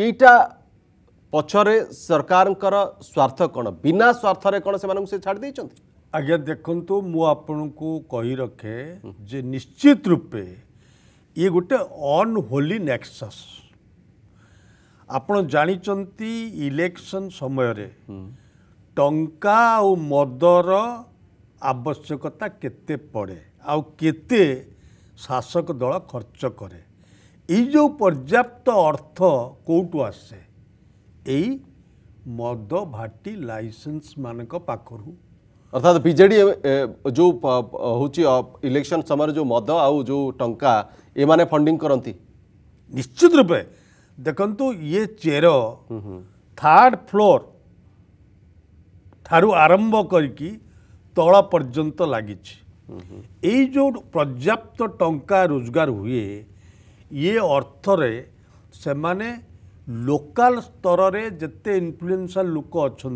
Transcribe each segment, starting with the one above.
ଏଇଟା ପଛରେ ସରକାରଙ୍କର ସ୍ୱାର୍ଥ କ'ଣ ବିନା ସ୍ୱାର୍ଥରେ କ'ଣ ସେମାନଙ୍କୁ ସେ ଛାଡ଼ି ଦେଇଛନ୍ତି ଆଜ୍ଞା ଦେଖନ୍ତୁ ମୁଁ ଆପଣଙ୍କୁ କହି ରଖେ ଯେ ନିଶ୍ଚିତ ରୂପେ ଇଏ ଗୋଟେ ଅନହୋଲି ନେକ୍ସସ୍ ଆପଣ ଜାଣିଛନ୍ତି ଇଲେକ୍ସନ୍ ସମୟରେ ଟଙ୍କା ଆଉ ମଦର ଆବଶ୍ୟକତା କେତେ ପଡ଼େ ଆଉ କେତେ ଶାସକ ଦଳ ଖର୍ଚ୍ଚ କରେ जो पर्याप्त अर्थ कौट आसे यही मद भाटी लाइसेंस मानक पाखु अर्थात बजे जो हूँ इलेक्शन समय जो मद आउ जो टंका ये माने फंडिंग करती निश्चित रूपे देखु ये चेर हम्म, हम्म। थर्ड फ्लोर ठार आरंभ कर पर्यत लगी जो पर्याप्त टंका रोजगार हुए ये अर्थ से लोकाल स्तर में जिते इनफ्लुएंसल लोक अच्छा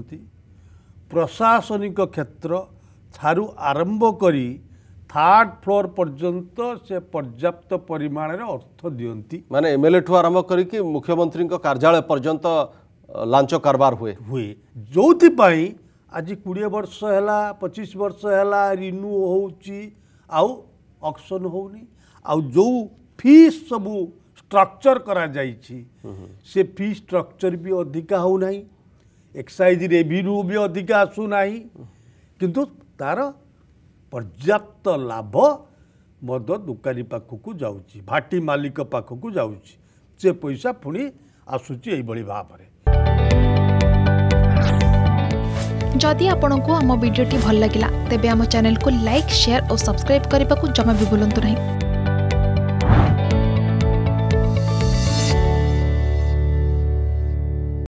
प्रशासनिक क्षेत्र ठार आरंभ कर थार्ड फ्लोर पर्यंत से पर्याप्त परिमाण में अर्थ दिखती मैंने एम एल ए ठू आरंभ कर मुख्यमंत्री कार्यालय पर्यंत लाच कारबार हुए हुए जो आज कोड़े वर्ष है पचीस वर्ष है रिन्यू हो आक्शन हो जो फी सब स्ट्रक्चर करा फी हम्म, हम्म। स्ट्रक्चर भी अधिका हो एक्साइज रेभिन्यू भी अधिका आसूना किंतु तार पर्याप्त लाभ मद दुकानी पाखक जाऊँगी भाटी मालिक पाखक जाऊँगी पैसा पुणी आसूची भाव में जदि आपण को आम भिडी भल लगा तेब चेल को लाइक सेयार और सब्सक्राइब करने को जमा भी बुलां नहीं